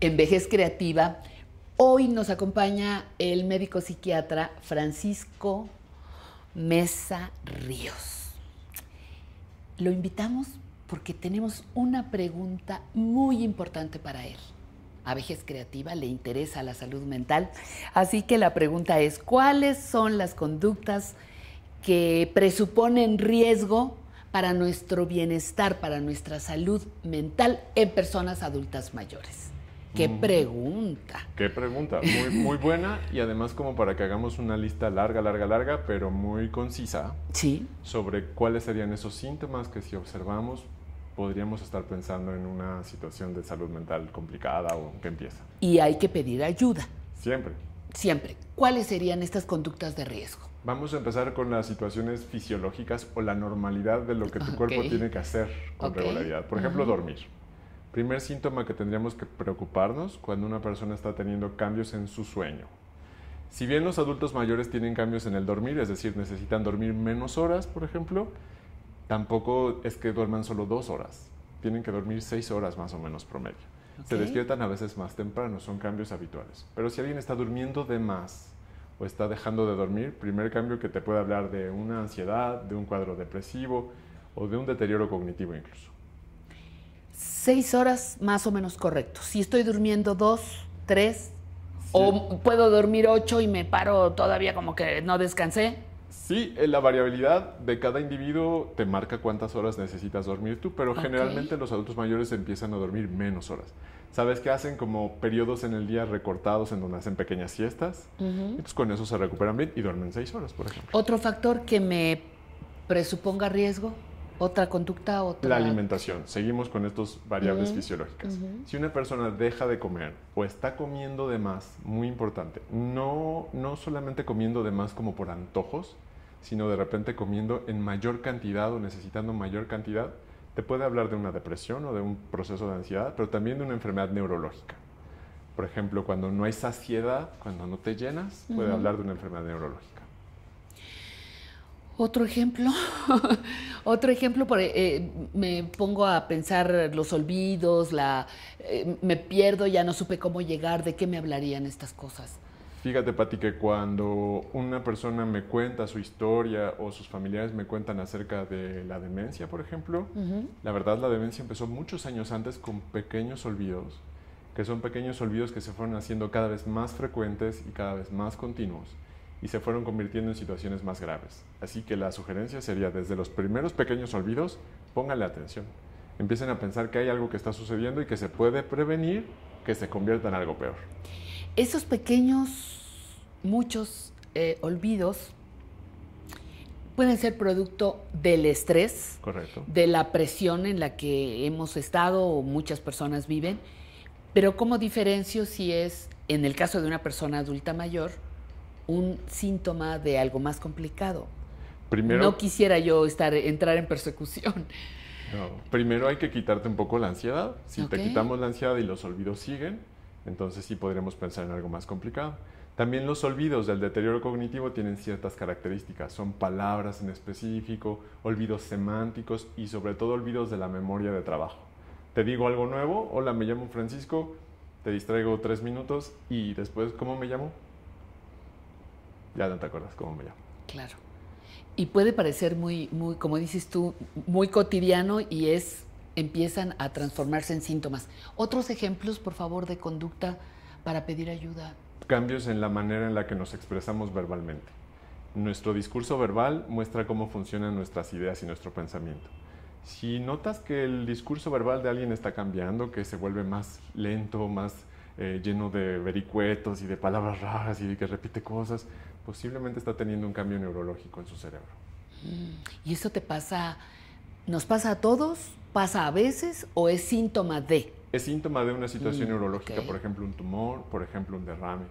En Vejez Creativa, hoy nos acompaña el médico psiquiatra Francisco Mesa Ríos. Lo invitamos porque tenemos una pregunta muy importante para él. A Vejez Creativa le interesa la salud mental, así que la pregunta es, ¿cuáles son las conductas que presuponen riesgo para nuestro bienestar, para nuestra salud mental en personas adultas mayores? ¿Qué mm. pregunta? ¿Qué pregunta? Muy, buena y además como para que hagamos una lista larga, larga, larga, pero muy concisa. Sí. Sobre cuáles serían esos síntomas que si observamos podríamos estar pensando en una situación de salud mental complicada o que empieza. Y hay que pedir ayuda. Siempre. Siempre. ¿Cuáles serían estas conductas de riesgo? Vamos a empezar con las situaciones fisiológicas o la normalidad de lo que tu cuerpo tiene que hacer con regularidad. Por ejemplo, dormir. Primer síntoma que tendríamos que preocuparnos cuando una persona está teniendo cambios en su sueño. Si bien los adultos mayores tienen cambios en el dormir, es decir, necesitan dormir menos horas, por ejemplo, tampoco es que duerman solo dos horas. Tienen que dormir seis horas más o menos promedio. Se despiertan a veces más temprano, son cambios habituales. Pero si alguien está durmiendo de más o está dejando de dormir, primer cambio que te puede hablar de una ansiedad, de un cuadro depresivo o de un deterioro cognitivo incluso seis horas más o menos correcto. Si estoy durmiendo dos, tres, o puedo dormir ocho y me paro todavía como que no descansé. Sí, eh, la variabilidad de cada individuo te marca cuántas horas necesitas dormir tú, pero generalmente los adultos mayores empiezan a dormir menos horas. ¿Sabes que hacen como periodos en el día recortados en donde hacen pequeñas siestas? Entonces con eso se recuperan bien y duermen seis horas, por ejemplo. Otro factor que me presuponga riesgo otra conducta, otra. La alimentación. Seguimos con estas variables fisiológicas. Si una persona deja de comer o está comiendo de más, muy importante, no, no solamente comiendo de más como por antojos, sino de repente comiendo en mayor cantidad o necesitando mayor cantidad, te puede hablar de una depresión o de un proceso de ansiedad, pero también de una enfermedad neurológica. Por ejemplo, cuando no hay saciedad, cuando no te llenas, puede hablar de una enfermedad neurológica. Otro ejemplo, otro ejemplo, eh, me pongo a pensar los olvidos, eh, me pierdo, ya no supe cómo llegar, de qué me hablarían estas cosas. Fíjate, Pati, que cuando una persona me cuenta su historia o sus familiares me cuentan acerca de la demencia, por ejemplo, la verdad la demencia empezó muchos años antes con pequeños olvidos, que son pequeños olvidos que se fueron haciendo cada vez más frecuentes y cada vez más continuos y se fueron convirtiendo en situaciones más graves. Así que la sugerencia sería, desde los primeros pequeños olvidos, la atención. Empiecen a pensar que hay algo que está sucediendo y que se puede prevenir que se convierta en algo peor. Esos pequeños, muchos eh, olvidos pueden ser producto del estrés, de la presión en la que hemos estado o muchas personas viven, pero ¿cómo diferencio si es, en el caso de una persona adulta mayor, un síntoma de algo más complicado. Primero, no quisiera yo estar, entrar en persecución. primero hay que quitarte un poco la ansiedad. Si te quitamos la ansiedad y los olvidos siguen, entonces sí podremos pensar en algo más complicado. También los olvidos del deterioro cognitivo tienen ciertas características, son palabras en específico, olvidos semánticos y sobre todo olvidos de la memoria de trabajo. Te digo algo nuevo, hola, me llamo Francisco, te distraigo tres minutos y después, ¿cómo me llamo? ya no te acuerdas cómo me llamo. Claro. Y puede parecer muy, muy, como dices tú, muy cotidiano y es, empiezan a transformarse en síntomas. Otros ejemplos, por favor, de conducta para pedir ayuda. Cambios en la manera en la que nos expresamos verbalmente. Nuestro discurso verbal muestra cómo funcionan nuestras ideas y nuestro pensamiento. Si notas que el discurso verbal de alguien está cambiando, que se vuelve más lento, más eh, lleno de vericuetos y de palabras raras y que repite cosas, posiblemente está teniendo un cambio neurológico en su cerebro. Mm. ¿Y eso te pasa, nos pasa a todos, pasa a veces o es síntoma de? Es síntoma de una situación mm, neurológica, por ejemplo un tumor, por ejemplo un derrame.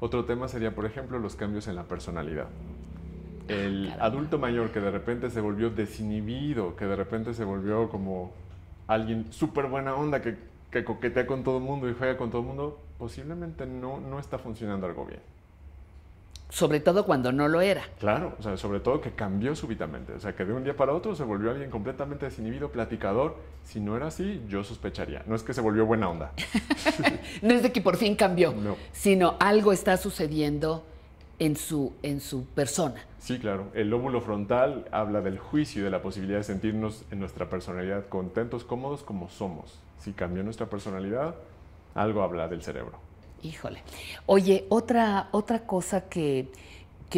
Otro tema sería, por ejemplo, los cambios en la personalidad. Ah, El adulto mayor que de repente se volvió desinhibido, que de repente se volvió como alguien súper buena onda, que que coquetea con todo el mundo y juega con todo el mundo, posiblemente no, no está funcionando algo bien. Sobre todo cuando no lo era. Claro, o sea, sobre todo que cambió súbitamente. O sea, que de un día para otro se volvió alguien completamente desinhibido, platicador. Si no era así, yo sospecharía. No es que se volvió buena onda. no es de que por fin cambió, no. sino algo está sucediendo en su, en su persona. Sí, claro. El lóbulo frontal habla del juicio y de la posibilidad de sentirnos en nuestra personalidad contentos, cómodos como somos. Si cambió nuestra personalidad, algo habla del cerebro. Híjole. Oye, otra, otra cosa que,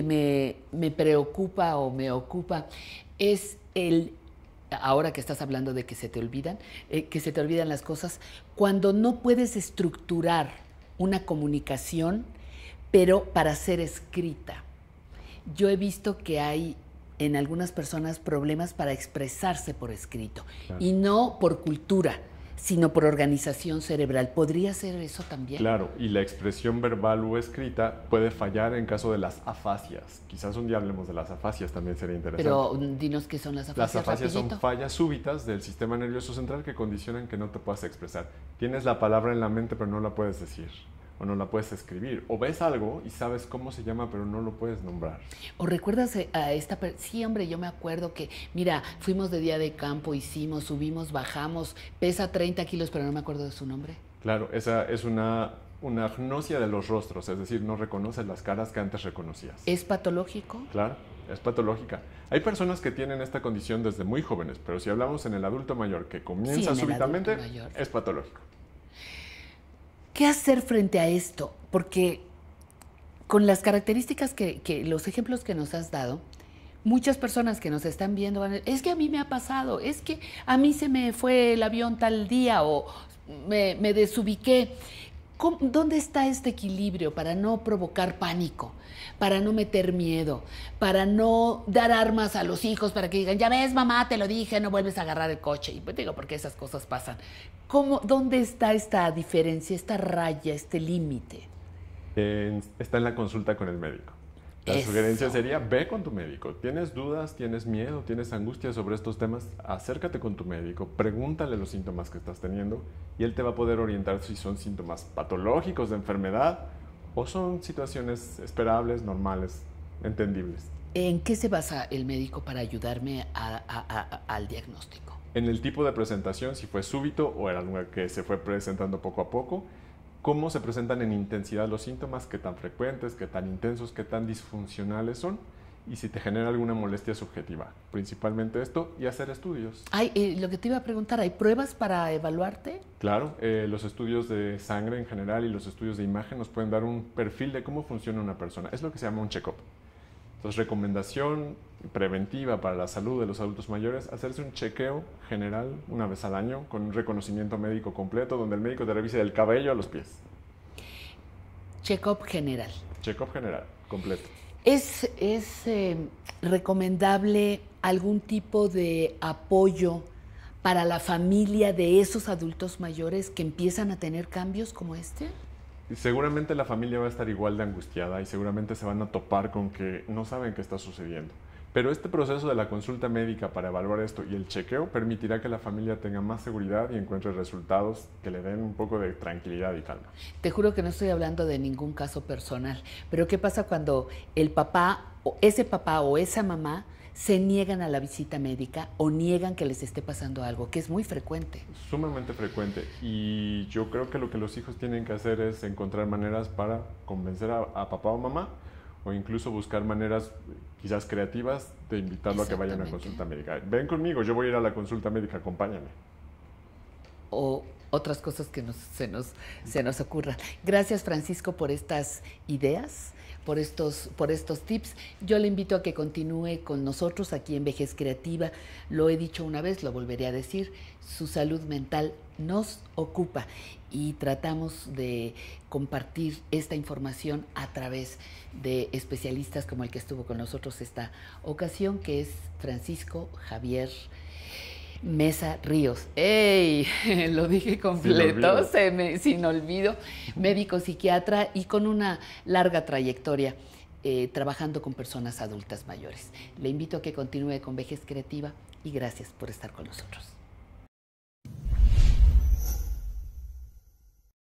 me, preocupa o me ocupa es el ahora que estás hablando de que se te olvidan, eh, que se te olvidan las cosas, cuando no puedes estructurar una comunicación pero para ser escrita. Yo he visto que hay en algunas personas problemas para expresarse por escrito y no por cultura sino por organización cerebral. ¿Podría ser eso también? Claro, y la expresión verbal o escrita puede fallar en caso de las afasias. Quizás un día hablemos de las afasias, también sería interesante. Pero mm, dinos qué son las afasias. Las afasias son fallas súbitas del sistema nervioso central que condicionan que no te puedas expresar. Tienes la palabra en la mente, pero no la puedes decir o no la puedes escribir. O ves algo y sabes cómo se llama, pero no lo puedes nombrar. O recuerdas eh, a esta persona. Sí, hombre, yo me acuerdo que, mira, fuimos de día de campo, hicimos, subimos, bajamos, pesa 30 kilos, pero no me acuerdo de su nombre. Claro, esa es una, una agnosia de los rostros, es decir, no reconoces las caras que antes reconocías. ¿Es patológico? Claro, es patológica. Hay personas que tienen esta condición desde muy jóvenes, pero si hablamos en el adulto mayor que comienza súbitamente, es patológico. ¿Qué hacer frente a esto? Porque con las características que, los ejemplos que nos has dado, muchas personas que nos están viendo van a decir, es que a mí me ha pasado, es que a mí se me fue el avión tal día o me, me desubiqué. ¿Dónde está este equilibrio para no provocar pánico, para no meter miedo, para no dar armas a los hijos para que digan, ya ves mamá, te lo dije, no vuelves a agarrar el coche? Y pues digo, porque esas cosas pasan. ¿Cómo, ¿Dónde está esta diferencia, esta raya, este límite? está en la consulta con el médico. La sugerencia sería, ve con tu médico. Tienes dudas, tienes miedo, tienes angustia sobre estos temas, acércate con tu médico, pregúntale los síntomas que estás teniendo y él te va a poder orientar si son síntomas patológicos de enfermedad o son situaciones esperables, normales, entendibles. ¿En qué se basa el médico para ayudarme al diagnóstico? En el tipo de presentación, si fue súbito o era algo que se fue presentando poco a poco cómo se presentan en intensidad los síntomas, qué tan frecuentes, qué tan intensos, qué tan disfuncionales son y si te genera alguna molestia subjetiva. Principalmente esto y hacer estudios. Ay, eh, lo que te iba a preguntar, ¿hay pruebas para evaluarte? Claro, eh, los estudios de sangre en general y los estudios de imagen nos pueden dar un perfil de cómo funciona una persona. Es lo que se llama un check-up. Entonces, recomendación preventiva para la salud de los adultos mayores, hacerse un chequeo general una vez al año con un reconocimiento médico completo donde el médico te revise del cabello a los pies. check general. Check-up general, completo. ¿Es, eh, recomendable algún tipo de apoyo para la familia de esos adultos mayores que empiezan a tener cambios como este? Seguramente la familia va a estar igual de angustiada y seguramente se van a topar con que no saben qué está sucediendo. Pero este proceso de la consulta médica para evaluar esto y el chequeo permitirá que la familia tenga más seguridad y encuentre resultados que le den un poco de tranquilidad y calma. Te juro que no estoy hablando de ningún caso personal, pero ¿qué pasa cuando el papá, o ese papá o esa mamá se niegan a la visita médica o niegan que les esté pasando algo, que es muy frecuente. Sumamente frecuente. Y yo creo que lo que los hijos tienen que hacer es encontrar maneras para convencer a, a papá o mamá o incluso buscar maneras quizás creativas de invitarlo a que vaya a una consulta médica. Ven conmigo, yo voy a ir a la consulta médica, acompáñame. O otras cosas que se, nos, se nos ocurran. Gracias Francisco por estas ideas, por estos, por estos tips. Yo le invito a que continúe con nosotros aquí en Vejez Creativa. Lo he dicho una vez, lo volveré a decir, su salud mental nos ocupa y tratamos de compartir esta información a través de especialistas como el que estuvo con nosotros esta ocasión, que es Francisco Javier. Mesa Ríos. ¡Ey! Lo dije completo, sin olvido. Médico psiquiatra y con una larga trayectoria eh, trabajando con personas adultas mayores. Le invito a que continúe con Vejez Creativa y gracias por estar con nosotros.